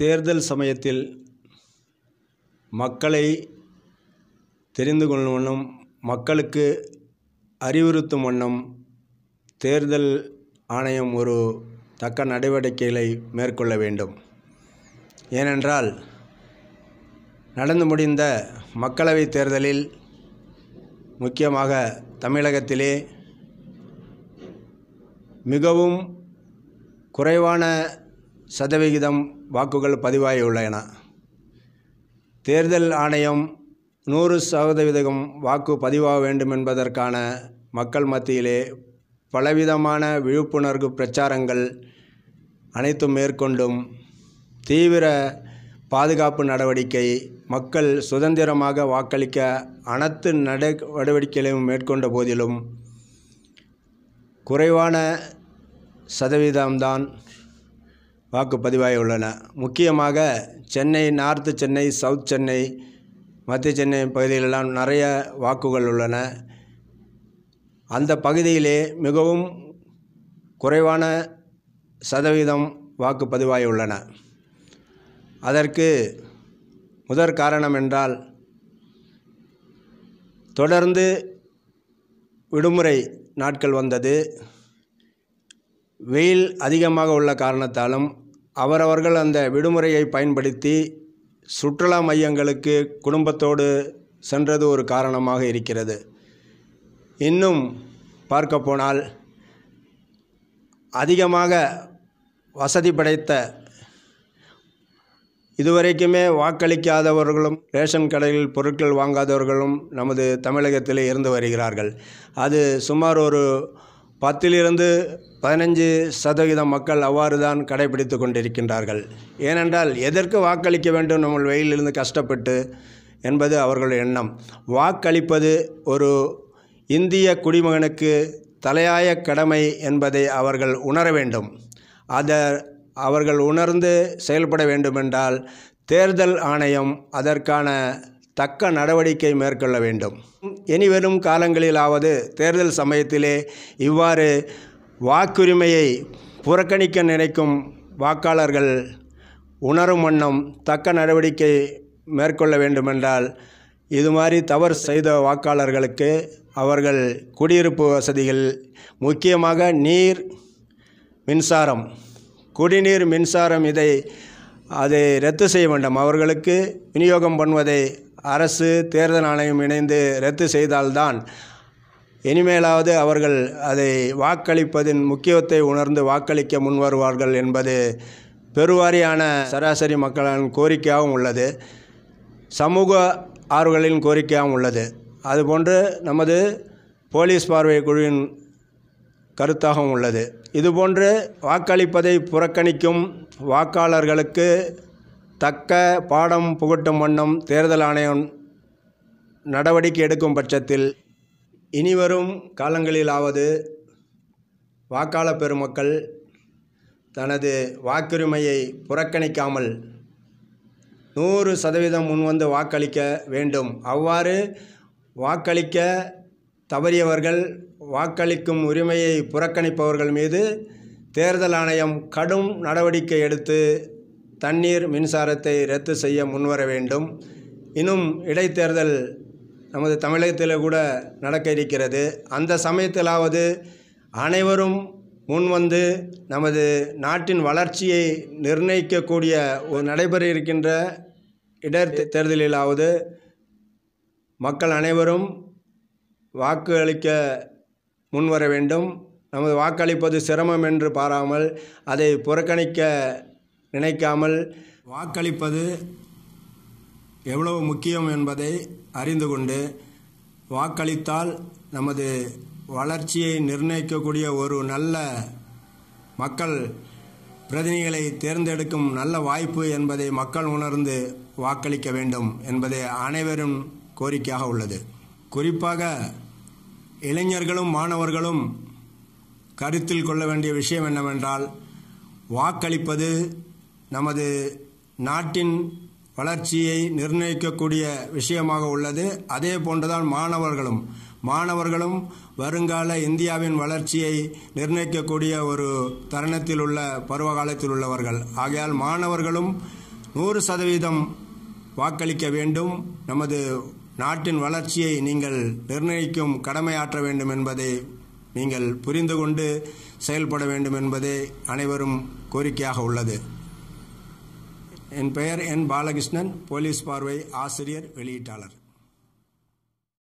தேர்தல் சமயத்தில் மக்களை தெரிந்து கொள்ளும் வண்ணம் மக்களுக்கு அறிவுறுத்தும் வண்ணம் தேர்தல் ஆணையம் ஒரு தக்க நடவடிக்கைகளை மேற்கொள்ள வேண்டும் ஏனென்றால் நடந்து முடிந்த மக்களவைத் தேர்தலில் முக்கியமாக தமிழகத்திலே மிகவும் குறைவான சதவிகிதம் வாக்குகள் பதிவாகியுள்ளன தேர்தல் ஆணையம் நூறு சதவீதம் வாக்கு பதிவாக வேண்டும் என்பதற்கான மக்கள் மத்தியிலே பலவிதமான விழிப்புணர்வு பிரச்சாரங்கள் அனைத்தும் மேற்கொண்டும் தீவிர பாதுகாப்பு நடவடிக்கை மக்கள் சுதந்திரமாக வாக்களிக்க அனைத்து நட நடவடிக்கைகளையும் மேற்கொண்ட போதிலும் குறைவான சதவீதம்தான் வாக்குப்பதிவாகி உள்ளன முக்கியமாக சென்னை நார்த்து சென்னை சவுத் சென்னை மத்திய சென்னை பகுதியிலெல்லாம் நிறைய வாக்குகள் உள்ளன அந்த பகுதியிலே மிகவும் குறைவான சதவீதம் வாக்குப்பதிவாகி உள்ளன அதற்கு முதற் காரணம் என்றால் தொடர்ந்து விடுமுறை நாட்கள் வந்தது வெயில் அதிகமாக உள்ள காரணத்தாலும் அவரவர்கள் அந்த விடுமுறையை பயன்படுத்தி சுற்றுலா மையங்களுக்கு குடும்பத்தோடு சென்றது ஒரு காரணமாக இருக்கிறது இன்னும் பார்க்க போனால் அதிகமாக வசதி படைத்த இதுவரைக்குமே வாக்களிக்காதவர்களும் ரேஷன் கடையில் பொருட்கள் வாங்காதவர்களும் நமது தமிழகத்தில் இருந்து வருகிறார்கள் அது சுமார் ஒரு பத்திலிருந்து பதினஞ்சு சதவீதம் மக்கள் அவ்வாறு தான் கடைபிடித்து கொண்டிருக்கின்றார்கள் ஏனென்றால் எதற்கு வாக்களிக்க வேண்டும் நம்ம வெயிலிருந்து கஷ்டப்பட்டு என்பது அவர்களுடைய எண்ணம் வாக்களிப்பது ஒரு இந்திய குடிமகனுக்கு தலையாய கடமை என்பதை அவர்கள் உணர வேண்டும் அதை அவர்கள் உணர்ந்து செயல்பட வேண்டுமென்றால் தேர்தல் ஆணையம் அதற்கான தக்க நடவடிக்கை மேற்கொள்ள வேண்டும் இனிவரும் காலங்களிலாவது தேர்தல் சமயத்திலே இவ்வாறு வாக்குரிமையை புறக்கணிக்க நினைக்கும் வாக்காளர்கள் உணரும் வண்ணம் தக்க நடவடிக்கை மேற்கொள்ள வேண்டுமென்றால் இது மாதிரி தவறு செய்த வாக்காளர்களுக்கு அவர்கள் குடியிருப்பு வசதிகள் முக்கியமாக நீர் மின்சாரம் குடிநீர் மின்சாரம் இதை அதை ரத்து செய்ய வேண்டும் அவர்களுக்கு விநியோகம் பண்ணுவதை அரசு தேர்தல் ஆணையம் இணைந்து ரத்து செய்தால்தான் இனிமேலாவது அவர்கள் அதை வாக்களிப்பதின் முக்கியத்தை உணர்ந்து வாக்களிக்க முன்வருவார்கள் என்பது பெருவாரியான சராசரி மக்களின் கோரிக்கையாகவும் உள்ளது சமூக ஆர்வலின் கோரிக்கையாகவும் உள்ளது அதுபோன்று நமது போலீஸ் பார்வை குழுவின் கருத்தாகவும் உள்ளது இதுபோன்று வாக்களிப்பதை புறக்கணிக்கும் வாக்காளர்களுக்கு தக்க பாடம் புகட்டும் வண்ணம் தேர்தல் ஆணையம் நடவடிக்கை எடுக்கும் பட்சத்தில் இனிவரும் காலங்களிலாவது வாக்காளர் பெருமக்கள் தனது வாக்குரிமையை புறக்கணிக்காமல் நூறு சதவீதம் முன்வந்து வாக்களிக்க வேண்டும் அவ்வாறு வாக்களிக்க தவறியவர்கள் வாக்களிக்கும் உரிமையை புறக்கணிப்பவர்கள் மீது தேர்தல் ஆணையம் கடும் நடவடிக்கை எடுத்து தண்ணீர் மின்சாரத்தை ரத்து செய்ய முன்வர வேண்டும் இன்னும் இடைத்தேர்தல் நமது தமிழகத்தில் கூட நடக்க இருக்கிறது அந்த சமயத்திலாவது அனைவரும் முன்வந்து நமது நாட்டின் வளர்ச்சியை நிர்ணயிக்கக்கூடிய ஒரு நடைபெற இருக்கின்ற இடர் தேர்தலிலாவது மக்கள் அனைவரும் வாக்கு அளிக்க முன்வர வேண்டும் நமது வாக்களிப்பது சிரமம் என்று பாராமல் அதை புறக்கணிக்க நினைக்காமல் வாக்களிப்பது எவ்வளவு முக்கியம் என்பதை அறிந்து கொண்டு வாக்களித்தால் நமது வளர்ச்சியை நிர்ணயிக்கக்கூடிய ஒரு நல்ல மக்கள் பிரதிநிதிகளை தேர்ந்தெடுக்கும் நல்ல வாய்ப்பு என்பதை மக்கள் உணர்ந்து வாக்களிக்க வேண்டும் என்பது அனைவரும் கோரிக்கையாக உள்ளது குறிப்பாக இளைஞர்களும் மாணவர்களும் கருத்தில் கொள்ள வேண்டிய விஷயம் என்னவென்றால் வாக்களிப்பது நமது நாட்டின் வளர்ச்சியை நிர்ணயிக்கக்கூடிய விஷயமாக உள்ளது அதே போன்றுதான் மாணவர்களும் மாணவர்களும் வருங்கால இந்தியாவின் வளர்ச்சியை நிர்ணயிக்கக்கூடிய ஒரு தருணத்தில் உள்ள பருவ காலத்தில் உள்ளவர்கள் ஆகையால் மாணவர்களும் நூறு சதவீதம் வாக்களிக்க வேண்டும் நமது நாட்டின் வளர்ச்சியை நீங்கள் நிர்ணயிக்கும் கடமையாற்ற வேண்டும் என்பதை நீங்கள் புரிந்து கொண்டு செயல்பட வேண்டும் என்பதே அனைவரும் கோரிக்கையாக உள்ளது என் பெயர் என் பாலகிருஷ்ணன் போலீஸ் பார்வை ஆசிரியர் வெளியீட்டாளர்